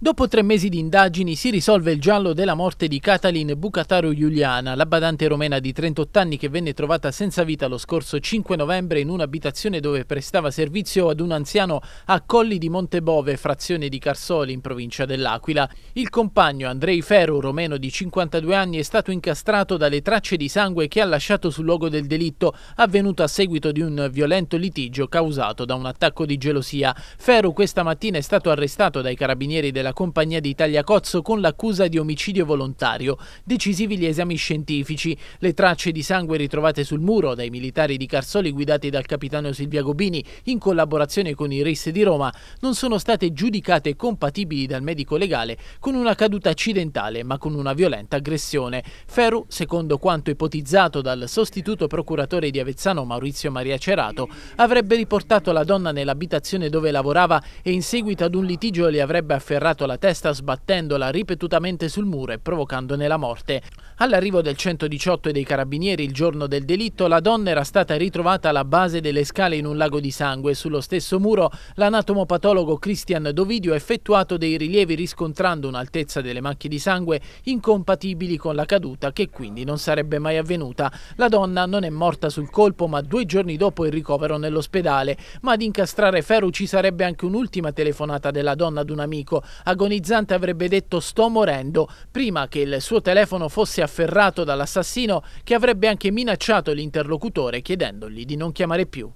Dopo tre mesi di indagini si risolve il giallo della morte di Catalin Bucataro Giuliana, la badante romena di 38 anni che venne trovata senza vita lo scorso 5 novembre in un'abitazione dove prestava servizio ad un anziano a Colli di Montebove, frazione di Carsoli in provincia dell'Aquila. Il compagno Andrei Ferro, romeno di 52 anni, è stato incastrato dalle tracce di sangue che ha lasciato sul luogo del delitto, avvenuto a seguito di un violento litigio causato da un attacco di gelosia. Ferro questa mattina è stato arrestato dai carabinieri della della compagnia di Cozzo con l'accusa di omicidio volontario. Decisivi gli esami scientifici. Le tracce di sangue ritrovate sul muro dai militari di Carsoli guidati dal capitano Silvia Gobini in collaborazione con i RIS di Roma non sono state giudicate compatibili dal medico legale con una caduta accidentale ma con una violenta aggressione. Ferru, secondo quanto ipotizzato dal sostituto procuratore di Avezzano Maurizio Maria Cerato, avrebbe riportato la donna nell'abitazione dove lavorava e in seguito ad un litigio le avrebbe afferrato colpito alla testa sbattendola ripetutamente sul muro e provocandone la morte. All'arrivo del 118 e dei carabinieri il giorno del delitto, la donna era stata ritrovata alla base delle scale in un lago di sangue. Sullo stesso muro l'anatomopatologo Christian Dovidio ha effettuato dei rilievi riscontrando un'altezza delle macchie di sangue incompatibili con la caduta che quindi non sarebbe mai avvenuta. La donna non è morta sul colpo ma due giorni dopo il ricovero nell'ospedale, ma ad incastrare Ferru ci sarebbe anche un'ultima telefonata della donna ad un amico agonizzante avrebbe detto sto morendo, prima che il suo telefono fosse afferrato dall'assassino che avrebbe anche minacciato l'interlocutore chiedendogli di non chiamare più.